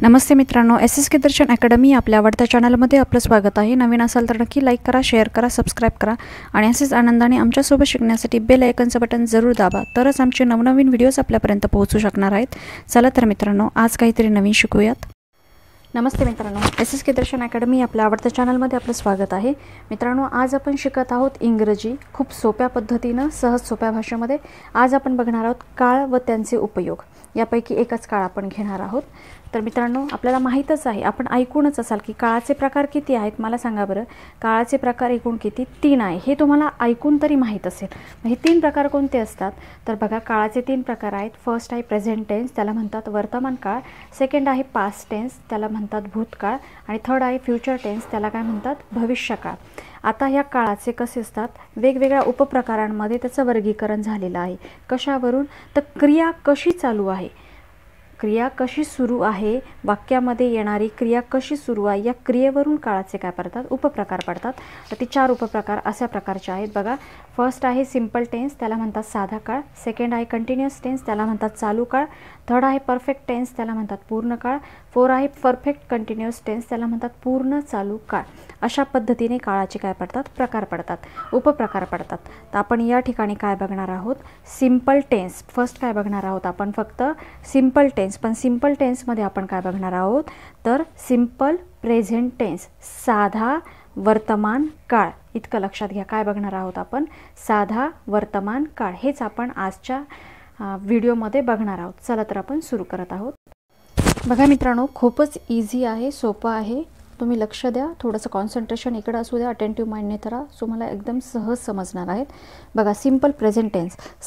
नमस्ते मित्रांनो S S K Darshan academy आपल्या आवडत्या चॅनलमध्ये आपलं स्वागत आहे नवीन असाल तर नक्की लाईक करा शेअर करा सबस्क्राईब करा आणि असेच आनंदाने आमच्यासोबत शिकण्यासाठी बेल ऐकनचं बटन जरूर दाबा तरच आमचे नवनवीन व्हिडिओज आपल्यापर्यंत पोहोचू शकणार आहेत चला तर मित्रांनो आज काहीतरी नवीन शिकूयात नमस्ते मित्रांनो S S K Darshan academy आपल्या आवडत्या चॅनलमध्ये आपलं स्वागत आहे मित्रांनो आज आपण शिकत आहोत इंग्रजी खूप सोप्या पद्धतीनं सहज सोप्या भाषेमध्ये आज आपण बघणार आहोत काळ व त्यांचे उपयोग यापैकी एकच काळ आपण घेणार आहोत तर मित्रांनो आपल्याला माहीतच आहे आपण ऐकूनच असाल की काळाचे प्रकार किती आहेत मला सांगा बरं काळाचे प्रकार एकूण किती तीन आहे हे तुम्हाला ऐकून तरी माहीत असेल हे तीन प्रकार कोणते असतात तर बघा काळाचे तीन प्रकार आहेत फर्स्ट आहे प्रेझेंट टेन्स त्याला म्हणतात वर्तमान काळ सेकंड आहे पास्ट टेन्स त्याला म्हणतात भूतकाळ आणि थर्ड आहे फ्युचर टेन्स त्याला काय म्हणतात भविष्यकाळ आता ह्या काळाचे कसे असतात वेगवेगळ्या उपप्रकारांमध्ये त्याचं वर्गीकरण झालेलं आहे कशावरून तर क्रिया कशी चालू आहे क्रिया कशी सुरू आहे वाक्यामध्ये येणारी क्रिया कशी सुरू आहे या क्रियेवरून काळाचे काय पडतात उपप्रकार पडतात तर ते चार उपप्रकार अशा प्रकारचे आहेत बघा फर्स्ट आहे सिम्पल टेन्स त्याला म्हणतात साधा काळ सेकंड आहे कंटिन्युअस टेन्स त्याला म्हणतात चालू काळ थर्ड आहे परफेक्ट टेन्स त्याला म्हणतात पूर्ण काळ फोर आहे परफेक्ट कंटिन्युअस टेन्स त्याला म्हणतात पूर्ण चालू काळ अशा पद्धतीने काळाचे काय पडतात प्रकार पडतात उपप्रकार पडतात तर आपण या ठिकाणी काय बघणार आहोत सिंपल टेन्स फर्स्ट काय बघणार आहोत आपण फक्त सिम्पल टेन्स पण सिंपल टेन्समध्ये आपण काय बघणार आहोत तर सिम्पल प्रेझेंट टेन्स साधा वर्तमान काळ इतकं लक्षात घ्या काय बघणार आहोत आपण साधा वर्तमान काळ हेच आपण आजच्या व्हिडिओमध्ये बघणार आहोत चला तर आपण सुरू करत आहोत बघा मित्रांनो खूपच इझी आहे सोपं आहे तुम्ही लक्ष द्या थोडंसं कॉन्सन्ट्रेशन इकडं असू द्या अटेंटिव्ह माइंडने करा सो मला एकदम सहज समजणार आहेत बघा सिम्पल प्रेझेंट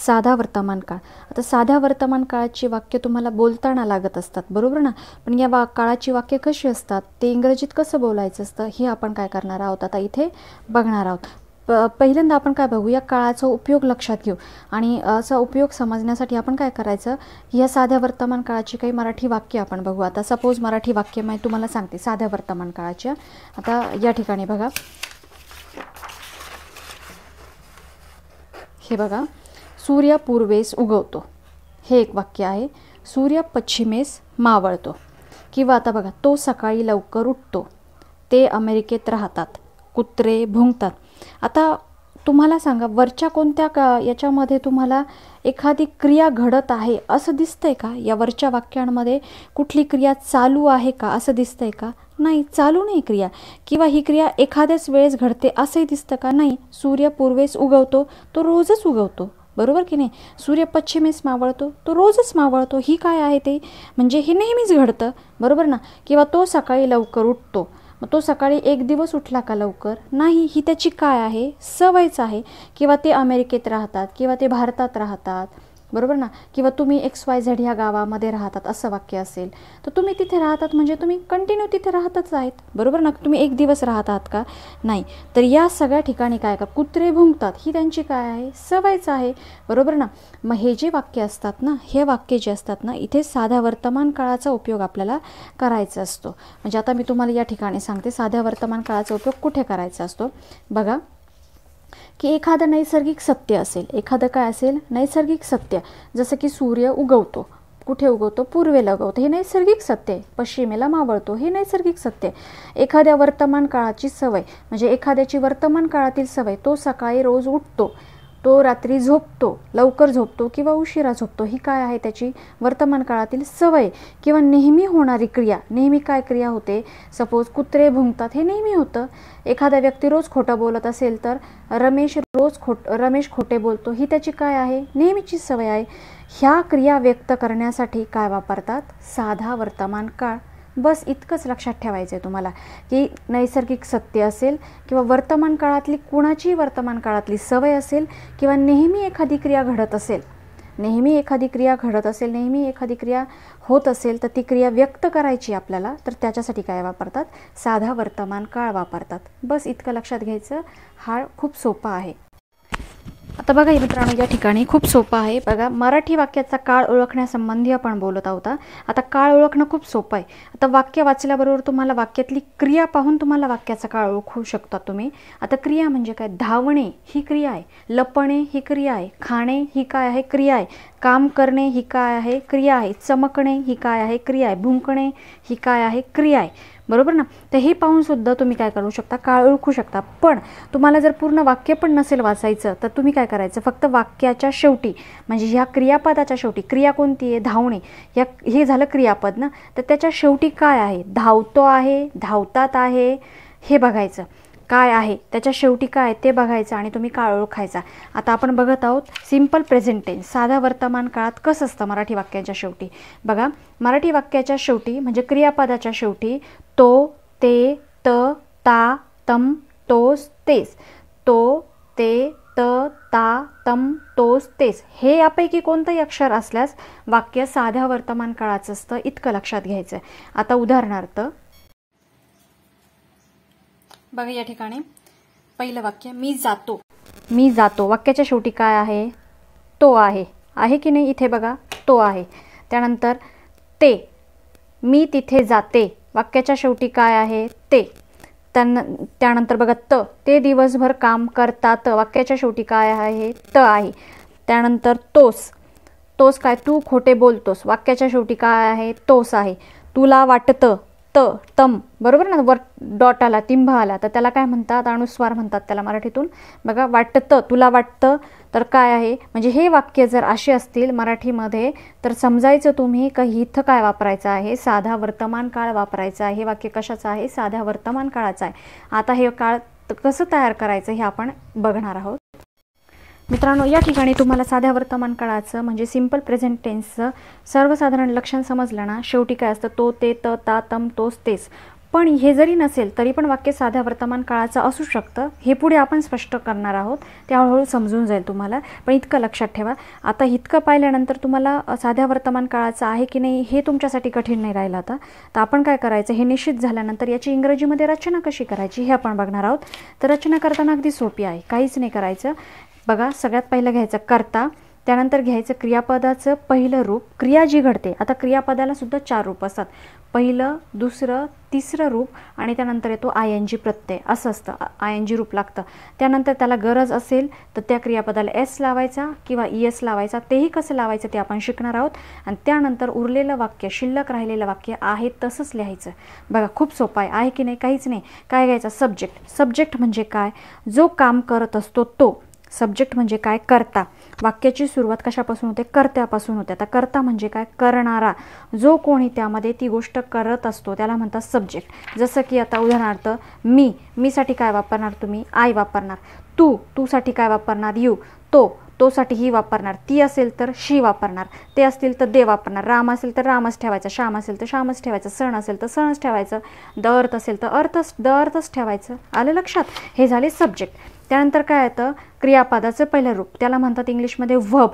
साधा वर्तमान काळ आता साध्या वर्तमान काळाची वाक्य तुम्हाला बोलताना लागत असतात बरोबर ना पण या वा काळाची वाक्य कशी असतात ते इंग्रजीत कसं बोलायचं असतं हे आपण काय करणार आहोत आता इथे बघणार आहोत प पहिल्यांदा आपण काय बघू या काळाचा उपयोग लक्षात घेऊ आणि असा उपयोग समजण्यासाठी आपण काय करायचं या साध्या वर्तमान काळाची काही मराठी वाक्य आपण बघू आता सपोज मराठी वाक्य मी तुम्हाला सांगते साध्या वर्तमान काळाच्या आता या ठिकाणी बघा हे बघा सूर्य पूर्वेस उगवतो हे एक वाक्य आहे सूर्य पश्चिमेस मावळतो किंवा आता बघा तो सकाळी लवकर उठतो ते अमेरिकेत राहतात कुत्रे भुंकतात आता तुम्हाला सांगा वरच्या कोणत्या का याच्यामध्ये तुम्हाला एखादी क्रिया घडत आहे असं दिसतंय का या वरच्या वाक्यांमध्ये कुठली क्रिया चालू आहे का असं दिसतंय का नाही चालू नाही क्रिया किंवा ही क्रिया एखाद्याच वेळेस घडते असंही दिसतं का नाही सूर्य पूर्वेस उगवतो तो रोजच उगवतो बरोबर की नाही सूर्य पश्चिमेस मावळतो तो रोजच मावळतो ही काय आहे ते म्हणजे हे नेहमीच घडतं बरोबर ना किंवा तो सकाळी लवकर उठतो मग तो सकाळी एक दिवस उठला का लवकर नाही ही त्याची काय आहे सवयच आहे किंवा ते अमेरिकेत राहतात किंवा ते भारतात राहतात बरोबर ना किंवा तुम्ही एक्स वाय झेड ह्या गावामध्ये राहतात असं वाक्य असेल तर तुम्ही तिथे राहतात म्हणजे तुम्ही कंटिन्यू तिथे राहतच आहेत बरोबर ना तुम्ही एक दिवस राहत आहात का नाही तर या सगळ्या ठिकाणी काय का कुत्रे भुंकतात ही त्यांची काय आहे सवयच आहे बरोबर ना मग हे जे वाक्य असतात ना हे वाक्य जे असतात ना इथे साध्या वर्तमान काळाचा उपयोग आपल्याला करायचा असतो म्हणजे आता मी तुम्हाला या ठिकाणी सांगते साध्या वर्तमान काळाचा उपयोग कुठे करायचा असतो बघा की एखादं नैसर्गिक सत्य असेल एखादं काय असेल नैसर्गिक सत्य जसं की सूर्य उगवतो कुठे उगवतो पूर्वेला उगवतो हे नैसर्गिक सत्य आहे पश्चिमेला मावळतो हे नैसर्गिक सत्य आहे एखाद्या वर्तमान काळाची सवय म्हणजे एखाद्याची वर्तमान काळातील सवय तो सकाळी रोज उठतो तो रात्री झोपतो लवकर झोपतो किंवा उशिरा झोपतो ही काय आहे त्याची वर्तमान काळातील सवय किंवा नेहमी होणारी क्रिया नेहमी काय क्रिया होते सपोज कुत्रे भुंकतात हे नेहमी होतं एखादा व्यक्ती रोज खोटं बोलत असेल तर रमेश रोज खोट रमेश खोटे बोलतो ही त्याची काय आहे नेहमीची सवय आहे ह्या क्रिया व्यक्त करण्यासाठी काय वापरतात साधा वर्तमान काळ बस इतकंच लक्षात ठेवायचं आहे तुम्हाला की नैसर्गिक सत्य असेल किंवा वर्तमान काळातली कुणाचीही वर्तमान काळातली सवय असेल किंवा नेहमी एखादी क्रिया घडत असेल नेहमी एखादी क्रिया घडत असेल नेहमी एखादी क्रिया होत असेल तर ती क्रिया व्यक्त करायची आपल्याला तर त्याच्यासाठी काय वापरतात साधा वर्तमान काळ वापरतात बस इतकं लक्षात घ्यायचं हा खूप सोपा आहे आता बघा मित्रांनो या ठिकाणी खूप सोपं आहे बघा मराठी वाक्याचा काळ ओळखण्यासंबंधी आपण बोलत आहोत आता काळ ओळखणं खूप सोपं आहे आता वाक्य वाचल्याबरोबर तुम्हाला वाक्यातली क्रिया पाहून तुम्हाला वाक्याचा काळ ओळखू शकता तुम्ही आता क्रिया म्हणजे काय धावणे ही क्रिया आहे लपणे ही क्रिया आहे खाणे ही काय आहे क्रिया आहे काम करणे ही काय आहे क्रिया आहे चमकणे ही काय आहे क्रिया आहे भुंकणे ही काय आहे क्रिया आहे बरोबर ना तर हे पाहूनसुद्धा तुम्ही काय करू शकता काळ ओळखू शकता पण तुम्हाला जर पूर्ण वाक्य पण नसेल वाचायचं तर तुम्ही काय करायचं फक्त वाक्याच्या शेवटी म्हणजे ह्या क्रियापदाच्या शेवटी क्रिया कोणती आहे धावणे या हे झालं क्रियापद ना तर त्याच्या शेवटी काय आहे धावतो आहे धावतात आहे हे बघायचं काय आहे त्याच्या शेवटी काय ते बघायचं आणि तुम्ही काळ ओळखायचा आता आपण बघत आहोत सिम्पल प्रेझेंटेन्स साध्या साधा वर्तमान काळात कसं असतं मराठी वाक्याच्या शेवटी बघा मराठी वाक्याच्या शेवटी म्हणजे क्रियापदाच्या शेवटी तो ते त ता तम तोस तेच तो ते त ता तम तोस तेच हे यापैकी कोणतंही अक्षर असल्यास वाक्य साध्या वर्तमान काळाचं असतं इतकं लक्षात घ्यायचं आता उदाहरणार्थ बघा या ठिकाणी पहिलं वाक्य मी जातो मी जातो वाक्याच्या शेवटी काय आहे तो आहे आहे की नाही इथे बघा तो आहे त्यानंतर ते मी तिथे जाते वाक्याच्या शेवटी काय आहे ते त्यानंतर बघा त ते दिवसभर काम करतात वाक्याच्या शेवटी काय आहे त आहे त्यानंतर तोस तोस काय तू खोटे बोलतोस वाक्याच्या शेवटी काय आहे तोस आहे तुला वाटतं त तम बरोबर ना वर डॉट आला तिंभ आला तर त्याला काय म्हणतात अणुस्वार म्हणतात त्याला मराठीतून बघा वाटतं तुला वाटतं तर काय आहे म्हणजे हे वाक्य जर असे असतील मराठीमध्ये तर समजायचं तुम्ही का इथं काय वापरायचं आहे साधा वर्तमान काळ वापरायचा आहे हे वाक्य कशाचं आहे साध्या वर्तमान काळाचं आहे आता हे काळ कसं तयार करायचं हे आपण बघणार आहोत मित्रांनो या ठिकाणी तुम्हाला साध्या वर्तमान काळाचं म्हणजे सिम्पल प्रेझेंट टेन्सचं सर्वसाधारण लक्षण समजलं ना शेवटी काय असतं तो ते त ता तम तोच तेच पण हे जरी नसेल तरी पण वाक्य साध्या वर्तमान काळाचं असू शकतं हे पुढे आपण स्पष्ट करणार आहोत ते हळूहळू समजून जाईल तुम्हाला पण इतकं लक्षात ठेवा आता इतकं पाहिल्यानंतर तुम्हाला साध्या वर्तमान काळाचं आहे की नाही हे तुमच्यासाठी कठीण नाही राहिलं आता तर आपण काय करायचं हे निश्चित झाल्यानंतर याची इंग्रजीमध्ये रचना कशी करायची हे आपण बघणार आहोत तर रचना करताना अगदी सोपी आहे काहीच नाही करायचं बघा सगळ्यात पहिलं घ्यायचं करता त्यानंतर घ्यायचं क्रियापदाचं पहिलं रूप क्रिया जी घडते आता क्रियापदाला सुद्धा चार रूप असतात पहिलं दुसरं तिसरं रूप आणि त्यानंतर येतो आय एन जी प्रत्यय असं असतं आय एन जी रूप लागतं त्यानंतर त्याला गरज असेल तर त्या क्रियापदाला एस लावायचा किंवा ई e एस लावायचा तेही कसं लावायचं ते आपण शिकणार आहोत आणि त्यानंतर उरलेलं वाक्य शिल्लक राहिलेलं वाक्य आहे तसंच लिहायचं बघा खूप सोपं आहे आहे की नाही काहीच नाही काय घ्यायचा सब्जेक्ट सब्जेक्ट म्हणजे काय जो काम करत असतो तो सब्जेक्ट म्हणजे काय करता वाक्याची सुरुवात कशापासून होते कर्त्यापासून होते आता कर्ता म्हणजे काय करणारा जो कोणी त्यामध्ये ती गोष्ट करत असतो त्याला म्हणतात सब्जेक्ट जसं की आता उदाहरणार्थ मी मीसाठी काय वापरणार तुम्ही आय वापरणार तू तूसाठी काय वापरणार यू तो तोसाठी ही वापरणार ती असेल तर शी वापरणार ते असतील तर दे वापरणार राम असेल तर रामच ठेवायचा श्याम असेल तर श्यामच ठेवायचं सण असेल तर सणच ठेवायचं द अर्थ असेल तर अर्थच द अर्थच ठेवायचं आलं लक्षात हे झाले सब्जेक्ट त्यानंतर काय येतं क्रियापदाचं पहिलं रूप त्याला म्हणतात इंग्लिशमध्ये व्हब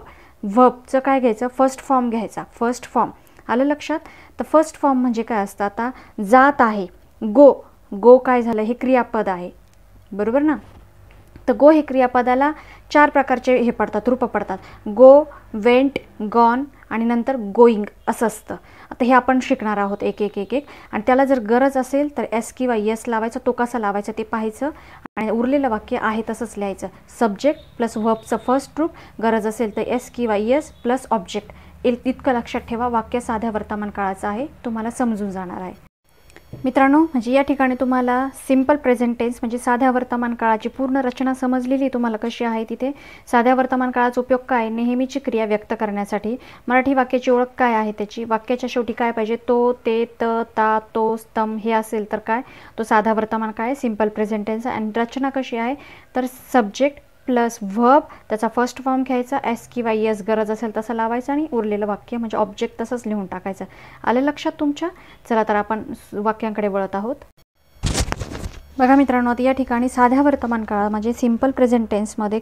व्हबचं काय घ्यायचं फर्स्ट फॉर्म घ्यायचा फर्स्ट फॉर्म आलं लक्षात तर फर्स्ट फॉर्म म्हणजे काय असतं आता जात आहे गो गो काय झालं हे क्रियापद आहे बरोबर ना तर गो हे क्रियापदाला चार प्रकारचे हे पडतात रूपं पडतात गो वेंट गॉन आणि नंतर गोईंग असं असतं आता हे आपण शिकणार आहोत एक एक एक एक आणि त्याला जर गरज असेल तर एस किंवा यस लावायचं तो कसा लावायचा ते पाहायचं आणि उरलेलं वाक्य आहे तसंच लिहायचं सब्जेक्ट प्लस व्हबचं फर्स्ट रूप गरज असेल तर एस किंवा एस प्लस ऑब्जेक्ट इतकं लक्षात ठेवा वाक्य साध्या वर्तमान काळाचं आहे तुम्हाला समजून जाणार आहे मित्रांनो म्हणजे या ठिकाणी तुम्हाला सिंपल प्रेझेंट म्हणजे साध्या वर्तमान काळाची पूर्ण रचना समजलेली तुम्हाला कशी आहे तिथे साध्या वर्तमान काळाचा उपयोग काय नेहमीची क्रिया व्यक्त करण्यासाठी मराठी वाक्याची ओळख काय आहे त्याची वाक्याच्या शेवटी काय पाहिजे तो ते त ता तो स्तंभ हे असेल तर काय तो साधा वर्तमान काय सिम्पल प्रेझेंट टेन्स आणि रचना कशी आहे तर सब्जेक्ट प्लस व्हब त्याचा फर्स्ट फॉर्म घ्यायचा एस किंवा एस गरज असेल तसं लावायचं आणि उरलेलं वाक्य म्हणजे ऑब्जेक्ट तसंच लिहून टाकायचं आलं लक्षात तुमच्या चला तर आपण वाक्यांकडे वळत आहोत बघा मित्रांनो आता या ठिकाणी साध्या वर्तमान काळात म्हणजे सिम्पल प्रेझेंट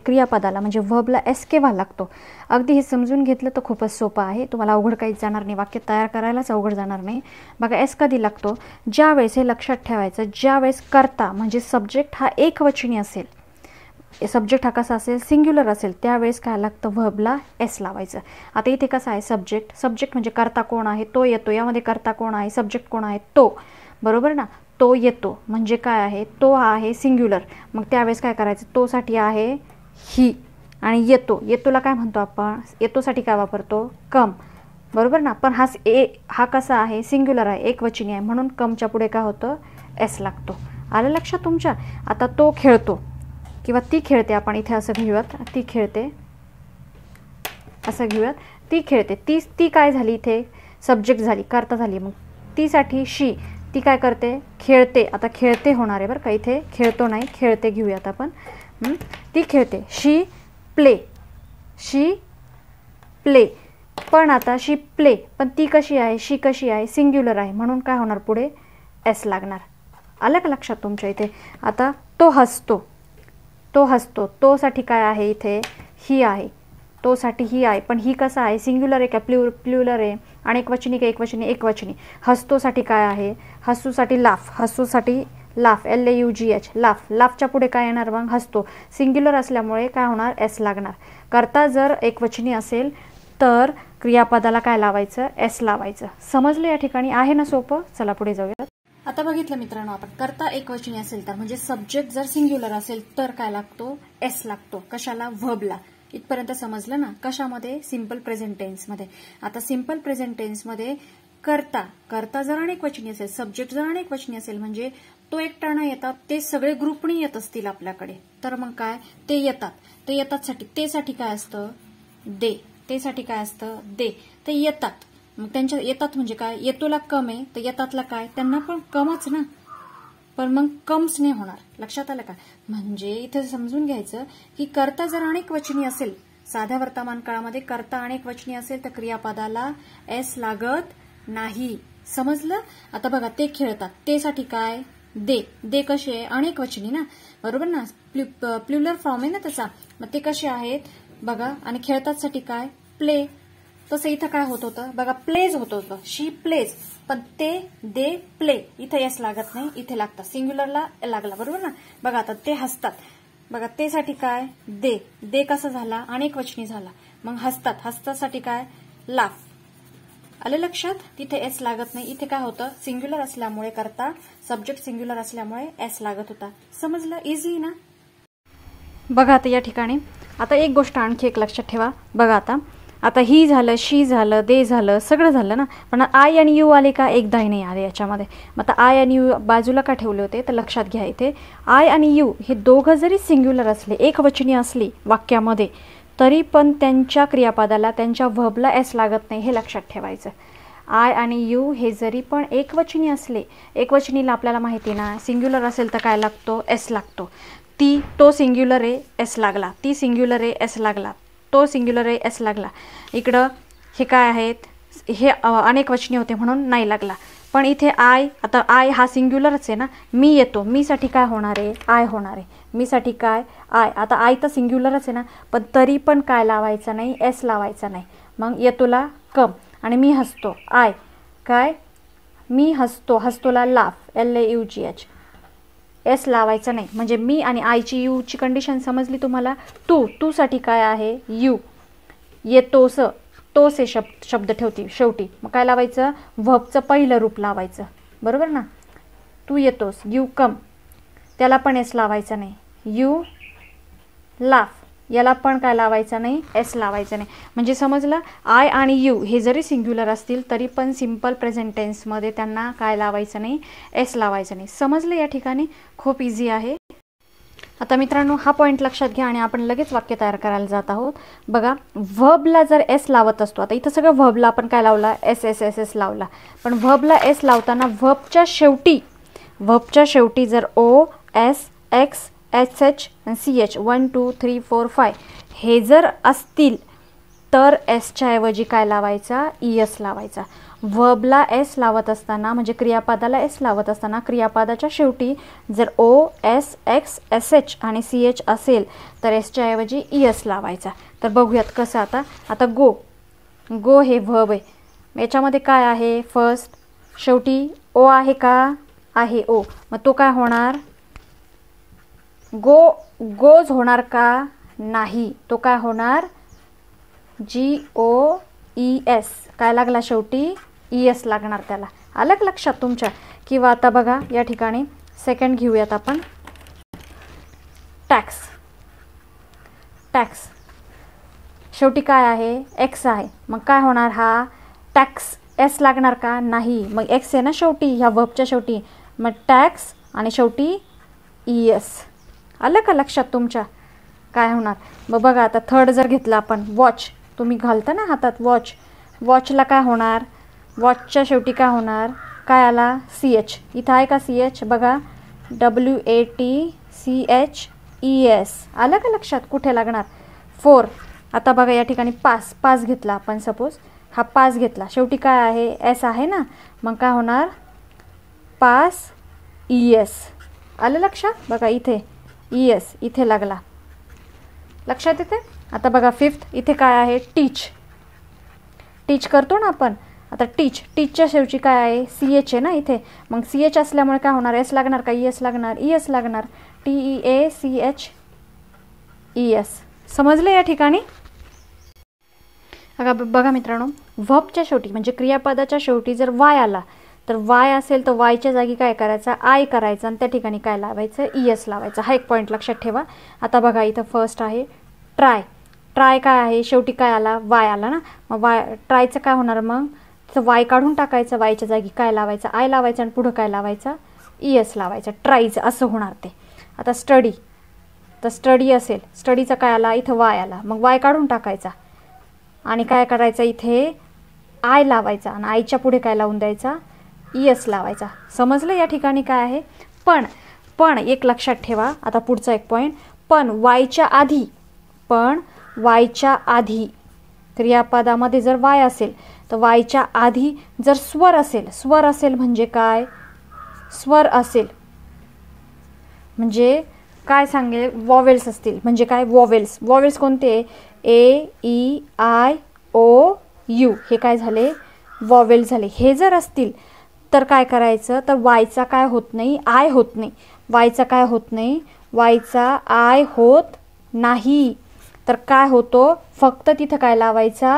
क्रियापदाला म्हणजे व्हबला एस के व्हा लागतो अगदी हे समजून घेतलं तर खूपच सोपं आहे तुम्हाला अवघड काहीच जाणार नाही वाक्य तयार करायलाच अवघड जाणार नाही बघा एस कधी लागतो ज्यावेळेस हे लक्षात ठेवायचं ज्यावेळेस करता म्हणजे सब्जेक्ट हा एकवचनी असेल सब्जेक्ट हा कसा असेल सिंग्युलर असेल त्यावेळेस काय लागतं व्हबला एस लावायचं आता इथे कसं आहे सब्जेक्ट सब्जेक्ट म्हणजे करता कोण आहे तो येतो यामध्ये करता कोण आहे सब्जेक्ट कोण आहे तो बरोबर ना तो येतो म्हणजे काय आहे तो हा आहे सिंग्युलर मग त्यावेळेस काय करायचं तोसाठी आहे ही आणि येतो येतोला काय म्हणतो आपण येतोसाठी काय वापरतो कम बरोबर ना पण हा ए हा कसा आहे सिंग्युलर आहे एकवचनी आहे म्हणून कमच्या पुढे काय होतं एस लागतो आलं लक्षात तुमच्या आता तो खेळतो किंवा ती खेळते आपण इथे असं घेऊयात ती खेळते असं घेऊयात ती खेळते ती ती काय झाली इथे सब्जेक्ट झाली कर्ता झाली मग तीसाठी शी ती काय करते खेळते आता खेळते होणार आहे बरं का इथे खेळतो नाही खेळते घेऊयात आपण ती खेळते शी प्ले शी प्ले पण आता शी प्ले पण ती कशी आहे शी कशी आहे सिंग्युलर आहे म्हणून काय होणार पुढे एस लागणार आलं का लक्षात तुमच्या इथे आता तो हसतो तो हसतो तोसाठी काय आहे इथे ही आहे तोसाठी ही आहे पण ही कसं आहे सिंग्युलर आहे का प्ल्यु प्ल्युलर आहे आणि एकवचनी का एकवचनी एकवचनी हसतोसाठी काय आहे हसूसाठी लाफ हसूसाठी laugh L A U G H laugh लाफच्या पुढे काय येणार मग हसतो सिंग्युलर असल्यामुळे काय होणार एस लागणार करता जर एकवचनी असेल तर क्रियापदाला काय लावायचं एस लावायचं समजलं या ठिकाणी आहे ना सोपं चला पुढे जाऊया आता बघितलं मित्रांनो आपण करता एकवचनी असेल तर म्हणजे सब्जेक्ट जर सिंग्युलर असेल तर काय लागतो एस लागतो कशाला व्हबला इथपर्यंत समजलं ना कशामध्ये सिंपल प्रेझेंटेन्समध्ये आता सिंपल प्रेझेंटेन्समध्ये करता करता जर अनेक वचनी असेल सब्जेक्ट जर अनेक वचनी असेल म्हणजे तो एकटा येतात ते सगळे ग्रुपनी येत असतील आपल्याकडे तर मग काय ते येतात ते येतात साठी ते साठी काय असतं दे ते साठी काय असतं दे ते येतात मग त्यांच्या येतात म्हणजे काय येतोला कम आहे तर येतातला काय त्यांना पण कमच ना पण मग कम्स नाही होणार लक्षात आलं का म्हणजे इथे समजून घ्यायचं की करता जर अनेक वचनी असेल साध्या वर्तमान काळामध्ये कर्ता अनेक वचनी असेल तर क्रियापदाला एस लागत नाही समजलं आता बघा ते खेळतात ते साठी काय दे दे कसे आहे अनेक वचनी ना बरोबर ना प्ल्युलर फॉर्म आहे ना त्याचा मग ते कसे आहेत बघा आणि खेळतात साठी काय प्ले तसं इथं काय होत होतं बघा प्लेज होत होतं शी प्लेज पण ते दे प्ले इथं यस लागत नाही इथे लागतं सिंग्युलरला लागला बरोबर ना बघा आता ते हसतात बघा ते साठी काय दे दे कसं झाला अनेक वचनी झाला मग हसतात हसतासाठी काय लाफ आले लक्षात तिथे एस लागत नाही इथे काय होतं सिंग्युलर असल्यामुळे करता सब्जेक्ट सिंग्युलर असल्यामुळे एस लागत होता समजलं इझी ना बघा आता या ठिकाणी आता एक गोष्ट आणखी एक लक्षात ठेवा बघा आता आता ही झालं शी झालं दे झालं सगळं झालं ना पण आय आणि यू आले का एकदाही नाही आले याच्यामध्ये मग आता आय आणि यू बाजूला का ठेवले होते तर लक्षात घ्या इथे आय आणि यू हे दोघं जरी सिंग्युलर असले एकवचनी असली वाक्यामध्ये तरी पण त्यांच्या क्रियापदाला त्यांच्या व्हबला एस लागत नाही हे लक्षात ठेवायचं आय आणि यू हे जरी पण एकवचनी असले एकवचनीला आपल्याला माहिती ना सिंग्युलर असेल तर काय लागतो एस लागतो ती तो सिंग्युलर आहे एस लागला ती सिंग्युलर आहे एस लागला तो सिंग्युलर आहे एस लागला इकडं हे काय आहेत हे अनेक वचनी होते म्हणून नाही लागला पण इथे आय आता आय हा सिंग्युलरच आहे ना मी येतो मीसाठी काय होणार आहे आय होणार आहे मीसाठी काय आय आता आय तर सिंग्युलरच आहे ना पण तरी पण काय लावायचं नाही एस लावायचा नाही मग येतोला कम आणि मी हसतो आय काय मी हसतो हसतोला laugh L A U G H S लावायचं नाही म्हणजे मी आणि आयची यूची कंडिशन समजली तुम्हाला तू तूसाठी काय आहे यू येतोस तोस तोसे शब्द शब्द ठेवती शेवटी मग काय लावायचं व्हबचं पहिलं रूप लावायचं बरोबर ना तू येतोस यू कम त्याला पण एस लावायचं नाही यू लाफ याला पण काय लावायचा नाही एस लावायचं नाही म्हणजे समजलं आय आणि यू हे जरी सिंग्युलर असतील तरी पण सिम्पल प्रेझेंटेन्समध्ये त्यांना काय लावायचं नाही एस लावायचं नाही समजलं या ठिकाणी खूप इझी आहे आता मित्रांनो हा पॉईंट लक्षात घ्या आणि आपण लगेच वाक्य तयार करायला जात आहोत बघा व्हबला जर एस लावत असतो आता इथं सगळं व्हबला आपण काय लावला एस एस एस एस लावला पण व्हबला एस लावताना व्हबच्या शेवटी व्हबच्या शेवटी जर O S X H H आणि C H one two three four five हे जर असतील तर एसच्या ऐवजी काय लावायचा ई e एस लावायचा व्हबला एस लावत असताना म्हणजे क्रियापदाला एस लावत असताना क्रियापदाच्या शेवटी जर O S X S H आणि सी एच असेल तर एसच्या ऐवजी ई e एस लावायचा तर बघूयात कसं आता आता गो गो हे व्हब आहे याच्यामध्ये काय आहे फर्स्ट शेवटी ओ आहे का आहे ओ मग तो काय होणार गो गोज होणार का नाही तो काय होणार जी ओ ई एस काय लागला शेवटी ई एस लागणार त्याला अलग लक्षात तुमच्या किंवा आता बघा या ठिकाणी सेकंड घेऊयात आपण टॅक्स टॅक्स शेवटी काय आहे एक्स आहे मग काय होणार हा टॅक्स एस लागणार का नाही मग एक्स आहे ना शेवटी ह्या वबच्या शेवटी मग टॅक्स आणि शेवटी ई e एस आलं का लक्षात तुमच्या काय होणार मग बघा आता थर्ड जर घेतला आपण वॉच तुम्ही घालता ना हातात वॉच वॉचला काय होणार वॉचच्या शेवटी काय होणार काय आला सी एच इथं आहे का सी एच बघा W A T C H E S आलं का लक्षात कुठे लागणार फोर आता बघा या ठिकाणी पास पास घेतला आपण सपोज हा पास घेतला शेवटी काय आहे एस आहे ना मग काय होणार पास ई एस आलं लक्षात बघा इथे ई इथे लागला लक्षात येते आता बघा फिफ्थ इथे काय आहे टीच टीच करतो ना आपण आता टीच टीचच्या शेवटी काय आहे सी एच आहे ना इथे मग सी एच असल्यामुळे काय होणार एस लागणार का ई e एस लागणार ई e एस लागणार T E A C H E S समजले या ठिकाणी बघा मित्रांनो व्हपच्या शेवटी म्हणजे क्रियापदाच्या शेवटी जर वाय आला तर वाय असेल तर वायच्या जागी काय करायचं आय करायचं आणि त्या ठिकाणी काय लावायचं ई e एस लावायचं हा एक पॉईंट लक्षात ठेवा आता बघा इथं फर्स्ट आहे ट्राय ट्राय काय आहे शेवटी काय आला वाय आला ना मग वाय ट्रायचं काय होणार मग तिथं वाय काढून टाकायचं वायच्या जागी काय लावायचं आय लावायचं आणि पुढं काय लावायचं ई e एस लावायचं ट्रायचं असं होणार ते आता स्टडी तर स्टडी असेल स्टडीचं काय आला इथं वाय आला मग वाय काढून टाकायचा आणि काय करायचं इथे आय लावायचा आणि आईच्या पुढे काय लावून द्यायचा यस लावायचा समजलं या ठिकाणी काय आहे पण पण एक लक्षात ठेवा आता पुढचा एक पॉईंट पण वायच्या आधी पण वायच्या आधी क्रियापदामध्ये जर वाय असेल तर वायच्या आधी जर स्वर असेल स्वर असेल म्हणजे काय स्वर असेल म्हणजे काय सांगेल वॉवेल्स असतील म्हणजे काय वॉवेल्स वॉवेल्स कोणते A E I O U हे काय झाले वॉवेल झाले हे जर असतील तर काय करायचं तर वायचा काय होत नाही आय होत नाही वायचा काय होत नाही वायचा आय होत नाही तर काय होतो फक्त तिथं काय लावायचा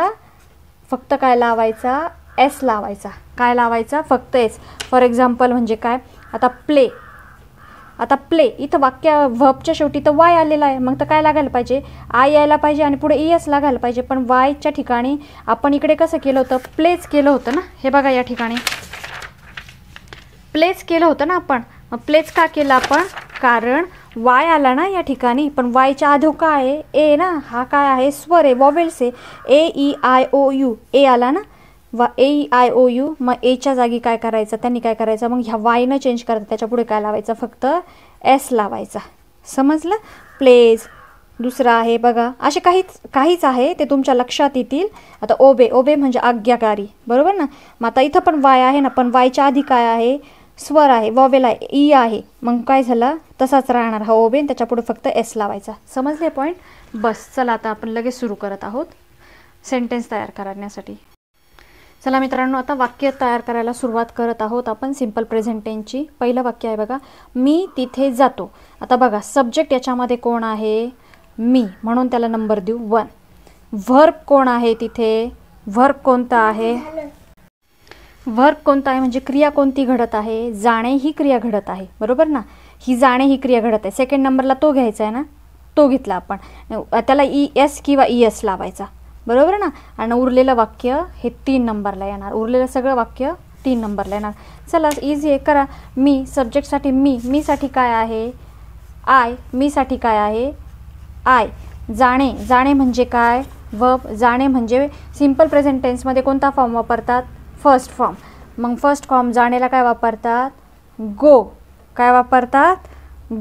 फक्त काय लावायचा एस लावायचा काय लावायचा फक्त एस फॉर एक्झाम्पल म्हणजे काय आता प्ले आता प्ले इथं वाक्य व्हबच्या शेवटी तर वाय आलेला आहे मग तर काय लागायला पाहिजे आय यायला पाहिजे आणि पुढे ई एस लागायला पाहिजे पण वायच्या ठिकाणी आपण इकडे कसं केलं होतं प्लेच केलं होतं ना हे बघा या ठिकाणी प्लेस केलं होतं ना आपण मग प्लेस का केलं आपण कारण वाय आला ना या ठिकाणी पण वायच्या आधो काय आहे ए ना हा काय आहे स्वर आहे वॉवेल्स आहे A E I O U A आला ना वा A E I O U मग एच्या जागी काय करायचं त्यांनी काय करायचं मग ह्या वायनं चेंज करायचं त्याच्यापुढे काय लावायचं फक्त एस लावायचा समजलं प्लेज दुसरा आहे बघा असे काहीच काहीच आहे ते तुमच्या लक्षात येतील आता ओबे ओबे म्हणजे आज्ञाकारी बरोबर ना मग आता इथं पण वाय आहे ना पण वायच्या आधी काय आहे स्वर आहे वॉवेल आहे ई आहे मग काय झालं तसाच राहणार हा ओबेन त्याच्यापुढे फक्त एस लावायचा समजले पॉईंट बस चला आता आपण लगेच सुरू करत आहोत सेंटेन्स तयार करण्यासाठी चला मित्रांनो आता वाक्य तयार करायला सुरुवात करत आहोत आपण सिम्पल प्रेझेंटेनची पहिलं वाक्य आहे बघा मी तिथे जातो आता बघा सब्जेक्ट याच्यामध्ये कोण आहे मी म्हणून त्याला नंबर देऊ वन व्हर्ब कोण आहे तिथे व्हर्ब कोणता आहे वर्क कोणता आहे म्हणजे क्रिया कोणती घडत आहे जाणे ही क्रिया घडत आहे बरोबर ना ही जाणे ही क्रिया घडत आहे सेकंड नंबरला तो घ्यायचा आहे ना तो घेतला आपण त्याला ई e एस किंवा ई e एस लावायचा बरोबर ना आणि उरलेलं वाक्य हे तीन नंबरला येणार उरलेलं सगळं वाक्य तीन नंबरला येणार चला इझी आहे करा मी सब्जेक्टसाठी मी मीसाठी काय आहे आय मीसाठी काय आहे आय जाणे जाणे म्हणजे काय व जाणे म्हणजे सिम्पल प्रेझेंट कोणता फॉर्म वापरतात फर्स्ट फॉर्म मग फर्स्ट फॉर्म जाण्याला काय वापरतात गो काय वापरतात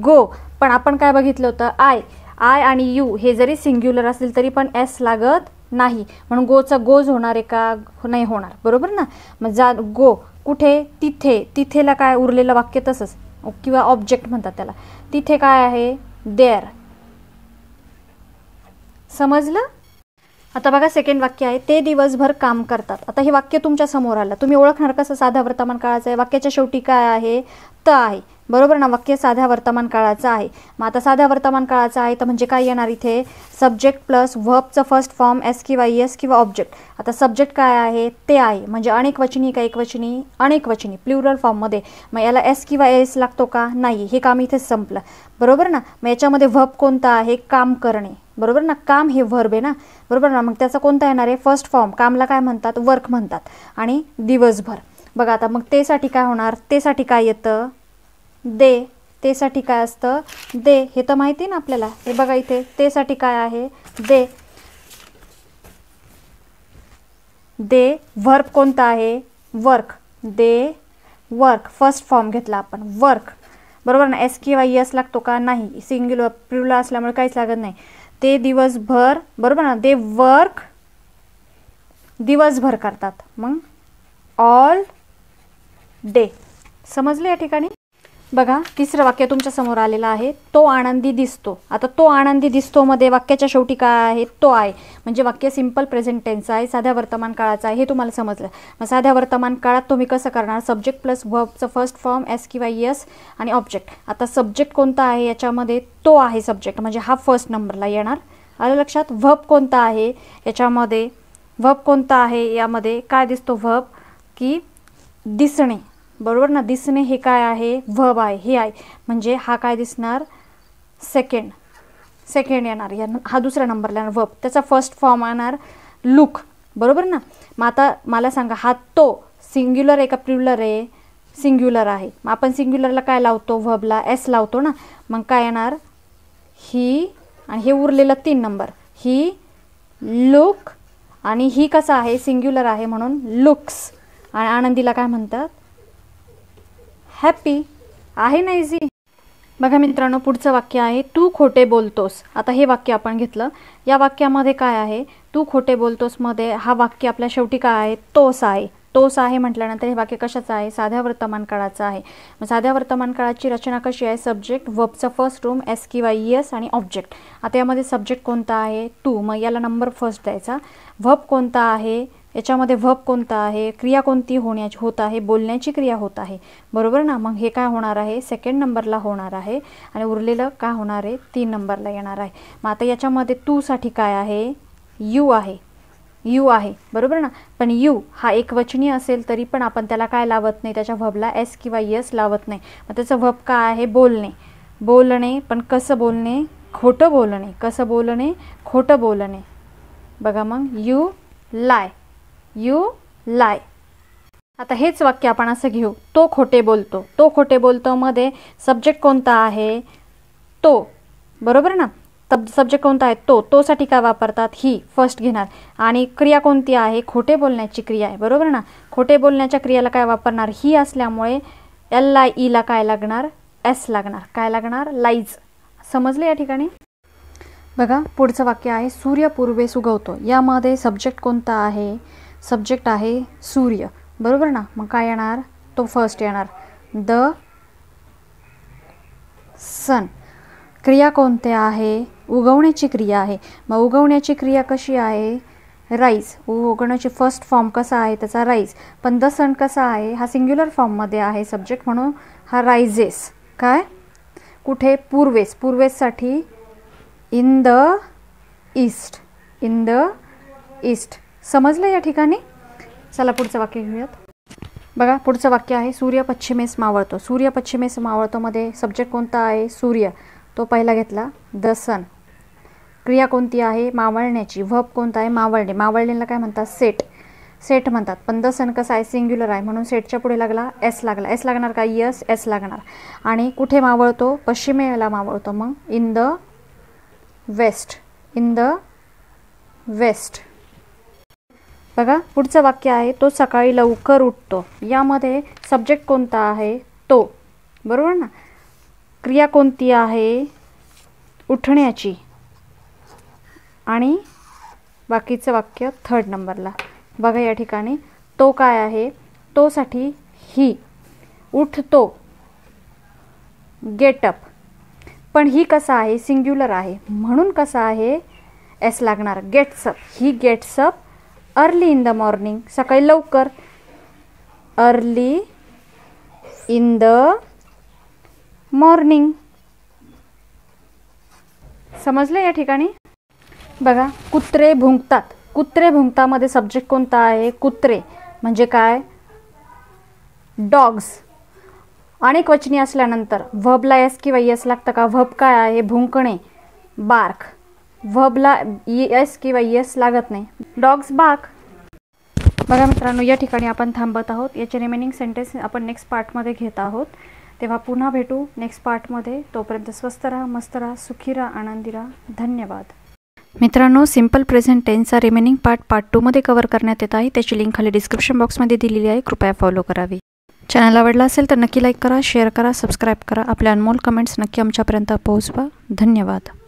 गो पण आपण काय बघितलं होतं आय आय आणि यू हे जरी सिंग्युलर असेल तरी पण एस लागत नाही म्हणून गोचा गोज होणार आहे का नाही होणार बरोबर ना मग जा गो कुठे तिथे तिथेला काय उरलेलं वाक्य तसंच किंवा ऑब्जेक्ट म्हणतात त्याला तिथे काय आहे देअर समजलं आता बघा सेकंड वाक्य आहे ते दिवसभर काम करतात आता हे वाक्य तुमच्या समोर आलं तुम्ही ओळखणार कसं साध्या वर्तमान काळाचं आहे वाक्याच्या शेवटी काय आहे त आहे बरोबर ना वाक्य साध्या वर्तमान काळाचं आहे मग आता साध्या वर्तमान काळाचं आहे तर म्हणजे काय येणार इथे सब्जेक्ट प्लस व्हबचं फर्स्ट फॉर्म एस किंवा एस किंवा ऑब्जेक्ट आता सब्जेक्ट काय आहे ते आहे म्हणजे अनेक वचनी का एकवचनी अनेक वचनी प्लुरल फॉर्ममध्ये मग याला एस किंवा एस लागतो का नाही हे काम इथे संपलं बरोबर ना मग याच्यामध्ये व्हब कोणतं आहे काम करणे बरोबर ना काम हे व्हर्ब आहे ना बरोबर ना मग त्याचा कोणता येणार आहे फर्स्ट फॉर्म कामला काय म्हणतात वर्क म्हणतात आणि दिवसभर बघा आता मग तेसाठी काय होणार तेसाठी काय येतं दे तेसाठी काय असतं दे हे तर माहिती ना आपल्याला हे बघा इथे तेसाठी काय आहे दे दे वर्क कोणता आहे work they work first form घेतला आपण वर्क बरोबर ना एस किंवा एस लागतो का नाही सिंग्युलर प्रिवला असल्यामुळे काहीच लागत नाही ते दिवसभर बरोबर ना दे वर्क दिवसभर करतात मग ऑल डे समजले या ठिकाणी बघा तिसरं वाक्य तुमच्या समोर आलेलं आहे तो आनंदी दिसतो आता तो आनंदी दिसतो मध्ये वाक्याच्या शेवटी काय आहे तो आहे म्हणजे वाक्य सिंपल प्रेझेंट टेन्स आहे साध्या वर्तमान काळाचं आहे हे तुम्हाला समजलं मग साध्या वर्तमान काळात तुम्ही कसं करणार सब्जेक्ट प्लस वर्बचं फर्स्ट फॉर्म एस किंवा यस आणि ऑब्जेक्ट आता सब्जेक्ट कोणता आहे याच्यामध्ये तो आहे सब्जेक्ट म्हणजे हा फर्स्ट नंबरला येणार आलं लक्षात व्हब कोणता आहे याच्यामध्ये व्हब कोणता आहे यामध्ये काय दिसतो व्हब की दिसणे बरोबर ना दिसणे हे काय आहे व्हब आहे हे आहे म्हणजे हा काय दिसणार सेकंड सेकंड येणार या हा दुसरा नंबरला येणार व्हब त्याचा फर्स्ट फॉर्म येणार लुक बरोबर ना मग आता मला सांगा हा तो सिंग्युलर एका का आहे सिंग्युलर आहे मग आपण सिंग्युलरला काय लावतो व्हबला एस लावतो ना मग काय येणार ही आणि हे उरलेलं तीन नंबर ही लुक आणि ही कसं आहे सिंग्युलर आहे म्हणून लुक्स आणि आनंदीला काय म्हणतात हॅपी आहे ना इझी बघा मित्रांनो पुढचं वाक्य आहे तू खोटे बोलतोस आता हे वाक्य आपण घेतलं या वाक्यामध्ये काय आहे तू खोटे बोलतोसमध्ये हा वाक्य आपल्या शेवटी काय आहे तोस आहे तोस आहे म्हटल्यानंतर हे वाक्य कशाचं आहे साध्या वर्तमान काळाचं आहे मग साध्या वर्तमान काळाची रचना कशी आहे सब्जेक्ट वबचा फर्स्ट रूम एस किंवा एस आणि ऑब्जेक्ट आता यामध्ये सब्जेक्ट कोणता आहे तू मग याला नंबर फर्स्ट द्यायचा व्हब कोणता आहे याच्यामध्ये व्हप कोणता आहे क्रिया कोणती होण्या होत आहे बोलण्याची क्रिया होत आहे बरोबर ना मग हे काय होणार आहे सेकंड नंबरला होणार आहे आणि उरलेलं काय होणार आहे तीन नंबरला येणार आहे मग आता याच्यामध्ये तूसाठी काय आहे यू आहे यू आहे बरोबर ना पण यू हा एकवचनीय असेल तरी पण आपण त्याला काय लावत नाही त्याच्या व्हबला एस किंवा यस लावत नाही मग त्याचं व्हप काय आहे बोलणे बोलणे पण कसं बोलणे खोटं बोलणे कसं बोलणे खोटं बोलणे बघा मग यू लाय यू लाय आता हेच वाक्य आपण असं घेऊ तो खोटे बोलतो तो खोटे बोलतो मध्ये सब्जेक्ट कोणता आहे तो बरोबर ना तब सब्जेक्ट कोणता आहे तो तोसाठी काय वापरतात ही फर्स्ट घेणार आणि क्रिया कोणती आहे खोटे बोलण्याची क्रिया आहे बरोबर ना खोटे बोलण्याच्या क्रियाला काय वापरणार ही असल्यामुळे एल आय ईला e काय लागणार एस लागणार काय लागणार लाईज समजले या ठिकाणी बघा पुढचं वाक्य आहे सूर्य पूर्वेस उगवतो यामध्ये सब्जेक्ट कोणता आहे सब्जेक्ट आहे सूर्य बरोबर ना मग काय येणार तो फर्स्ट येणार द सन क्रिया कोणते आहे उगवण्याची क्रिया आहे मग उगवण्याची क्रिया कशी आहे राईस उगवण्याची फर्स्ट फॉर्म कसा आहे त्याचा राईस पण द सन कसा आहे हा सिंग्युलर फॉर्ममध्ये आहे सब्जेक्ट म्हणून हा रायझेस काय कुठे पूर्वेस पूर्वेससाठी in the east in the east समजलं या ठिकाणी चला पुढचं वाक्य घेऊयात बघा पुढचं वाक्य आहे सूर्य पश्चिमेस मावळतो सूर्य पश्चिमेस मावळतोमध्ये सब्जेक्ट कोणता आहे सूर्य तो पहिला घेतला द क्रिया कोणती आहे मावळण्याची व्हब कोणता आहे मावळणे मावळणेला काय म्हणतात सेट सेट म्हणतात पण द कसं आहे सिंग्युलर आहे म्हणून सेटच्या पुढे लागला एस लागला एस लागणार का यस एस लागणार आणि कुठे मावळतो पश्चिमेला मावळतो मग in the west in the west बघा पुढचं वाक्य आहे तो सकाळी लवकर उठतो यामध्ये सब्जेक्ट कोणता आहे तो बरोबर ना क्रिया कोणती आहे उठण्याची आणि बाकीचं वाक्य थर्ड नंबरला बघा या ठिकाणी तो काय आहे तोसाठी ही उठतो गेटअप पण ही कसं आहे सिंग्युलर आहे म्हणून कसं आहे एस लागणार gets up he gets up early in the morning सकाळी लवकर अर्ली इन द मॉर्निंग समजलं या ठिकाणी बघा कुत्रे भुंकतात कुत्रे भुंकतामध्ये सब्जेक्ट कोणता आहे कुत्रे म्हणजे काय डॉग्स अनेक वचनी असल्यानंतर व्हबला एस किंवा यस लागतं का व्हब काय आहे भुंकणे बार्क व्हबला एस किंवा एस लागत नाही डॉग्स बाक बघा मित्रांनो या ठिकाणी आपण थांबत आहोत याचे रिमेनिंग सेंटेन्स आपण नेक्स्ट पार्टमध्ये घेत आहोत तेव्हा पुन्हा भेटू नेक्स्ट पार्टमध्ये तोपर्यंत स्वस्त राहा मस्त राहा सुखी राहा आनंदी राहा धन्यवाद मित्रांनो सिंपल प्रेझेंट टेनचा रिमेनिंग पार्ट पार्ट टूमध्ये कव्हर करण्यात येत आहे त्याची लिंक खाली डिस्क्रिप्शन बॉक्समध्ये दिलेली आहे कृपया फॉलो करावी चॅनल आवडला असेल तर नक्की लाईक करा शेअर करा सबस्क्राईब करा आपल्या अनमोल कमेंट्स नक्की आमच्यापर्यंत पोहोचवा धन्यवाद